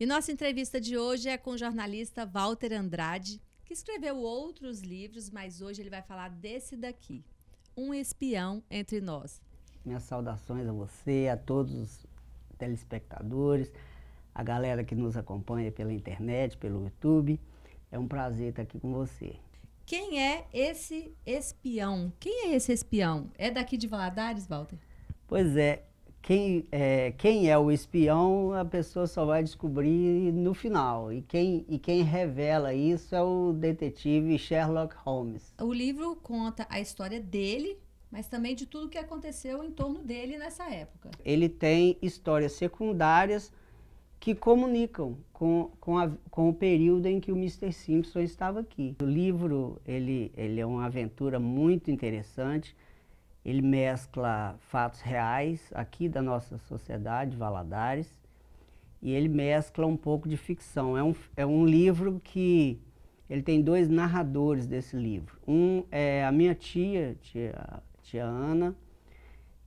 E nossa entrevista de hoje é com o jornalista Walter Andrade, que escreveu outros livros, mas hoje ele vai falar desse daqui, Um Espião Entre Nós. Minhas saudações a você, a todos os telespectadores, a galera que nos acompanha pela internet, pelo YouTube. É um prazer estar aqui com você. Quem é esse espião? Quem é esse espião? É daqui de Valadares, Walter? Pois é, quem é, quem é o espião, a pessoa só vai descobrir no final. E quem, e quem revela isso é o detetive Sherlock Holmes. O livro conta a história dele, mas também de tudo que aconteceu em torno dele nessa época. Ele tem histórias secundárias que comunicam com, com, a, com o período em que o Mr. Simpson estava aqui. O livro ele, ele é uma aventura muito interessante ele mescla fatos reais aqui da nossa sociedade, Valadares, e ele mescla um pouco de ficção. É um, é um livro que ele tem dois narradores desse livro. Um é a minha tia, tia, tia Ana,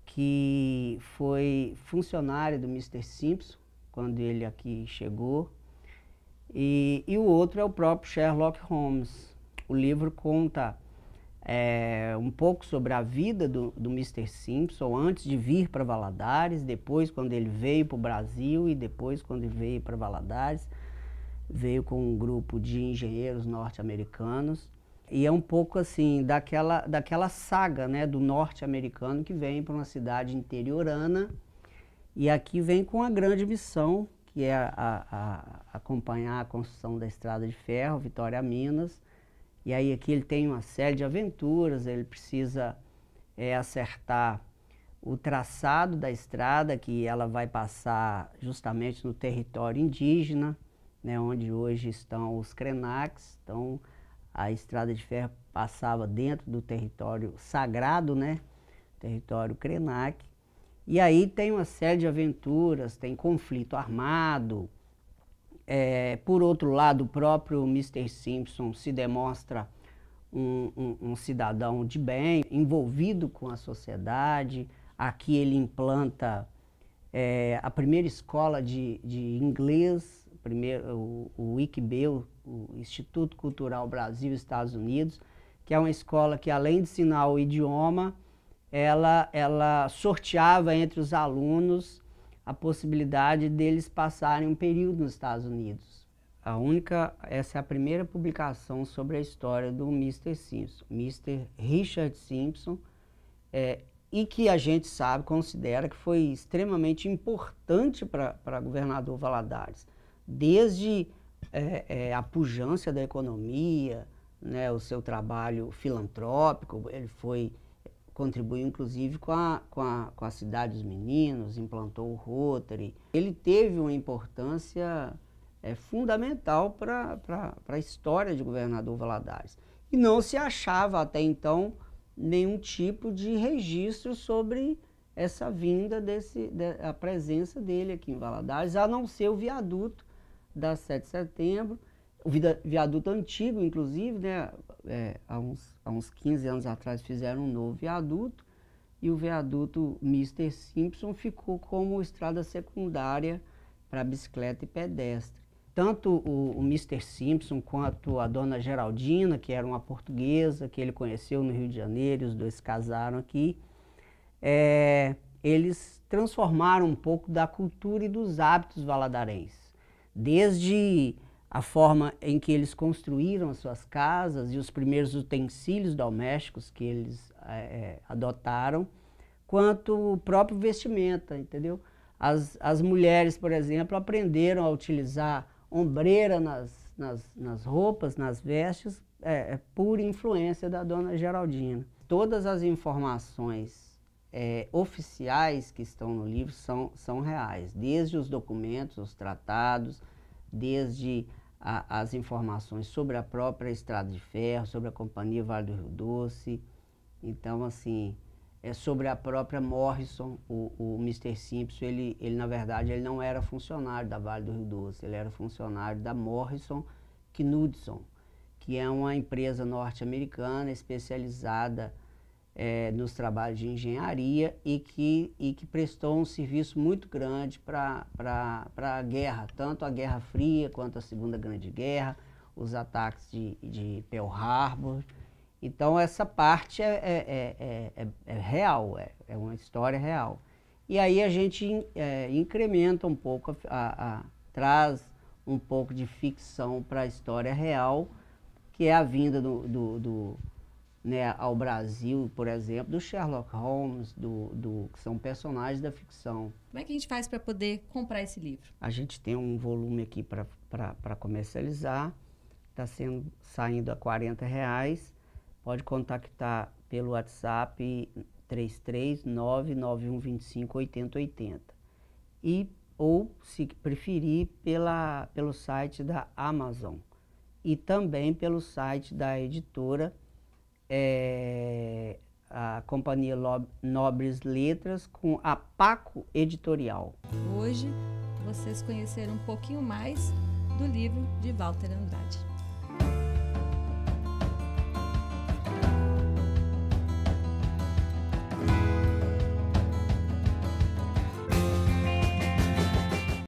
que foi funcionária do Mr. Simpson quando ele aqui chegou. E, e o outro é o próprio Sherlock Holmes. O livro conta é, um pouco sobre a vida do, do Mr. Simpson antes de vir para Valadares, depois quando ele veio para o Brasil e depois quando ele veio para Valadares, veio com um grupo de engenheiros norte-americanos. E é um pouco assim daquela, daquela saga né, do norte-americano que vem para uma cidade interiorana e aqui vem com a grande missão, que é a, a, a acompanhar a construção da estrada de ferro, Vitória Minas, e aí aqui ele tem uma série de aventuras, ele precisa é, acertar o traçado da estrada, que ela vai passar justamente no território indígena, né, onde hoje estão os Krenaks Então, a estrada de ferro passava dentro do território sagrado, né, território Krenak. E aí tem uma série de aventuras, tem conflito armado, é, por outro lado, o próprio Mr. Simpson se demonstra um, um, um, cidadão de bem, envolvido com a sociedade. Aqui ele implanta é, a primeira escola de, de inglês, primeiro, o, o ICB, o, o Instituto Cultural Brasil Estados Unidos, que é uma escola que, além de ensinar o idioma, ela, ela sorteava entre os alunos a possibilidade deles passarem um período nos Estados Unidos. A única, essa é a primeira publicação sobre a história do Mr. Simpson, Mr. Richard Simpson, é, e que a gente sabe, considera que foi extremamente importante para governador Valadares, desde é, é, a pujança da economia, né, o seu trabalho filantrópico, ele foi contribuiu inclusive com a, com a, com a Cidade dos Meninos, implantou o Rotary. Ele teve uma importância é, fundamental para a história de governador Valadares. E não se achava até então nenhum tipo de registro sobre essa vinda, desse, de, a presença dele aqui em Valadares, a não ser o viaduto da 7 de setembro, o viaduto antigo, inclusive, né, é, há, uns, há uns 15 anos atrás fizeram um novo viaduto e o viaduto Mr. Simpson ficou como estrada secundária para bicicleta e pedestre. Tanto o, o Mr. Simpson quanto a dona Geraldina, que era uma portuguesa que ele conheceu no Rio de Janeiro, os dois casaram aqui, é, eles transformaram um pouco da cultura e dos hábitos valadarenses. Desde a forma em que eles construíram as suas casas e os primeiros utensílios domésticos que eles é, adotaram, quanto o próprio vestimenta, entendeu? As, as mulheres, por exemplo, aprenderam a utilizar ombreira nas, nas, nas roupas, nas vestes, é, por influência da dona Geraldina. Todas as informações é, oficiais que estão no livro são, são reais, desde os documentos, os tratados, desde a, as informações sobre a própria Estrada de Ferro, sobre a Companhia Vale do Rio Doce. Então, assim, é sobre a própria Morrison, o, o Mr. Simpson, ele, ele, na verdade, ele não era funcionário da Vale do Rio Doce, ele era funcionário da Morrison Knudson, que é uma empresa norte-americana especializada é, nos trabalhos de engenharia e que, e que prestou um serviço muito grande para a guerra, tanto a Guerra Fria quanto a Segunda Grande Guerra, os ataques de, de Pearl Harbor. Então, essa parte é, é, é real, é, uma história real. E aí a gente incrementa um pouco, a, a, a, traz um pouco de ficção para a história real, que é a vinda do, do né, ao Brasil, por exemplo, do Sherlock Holmes, do, do, que são personagens da ficção. Como é que a gente faz para poder comprar esse livro? A gente tem um volume aqui para comercializar, está saindo a 40 reais. Pode contactar pelo WhatsApp 33991258080. E, ou, se preferir, pela, pelo site da Amazon e também pelo site da editora é, a Companhia Nobres Letras com a Paco Editorial. Hoje vocês conheceram um pouquinho mais do livro de Walter Andrade.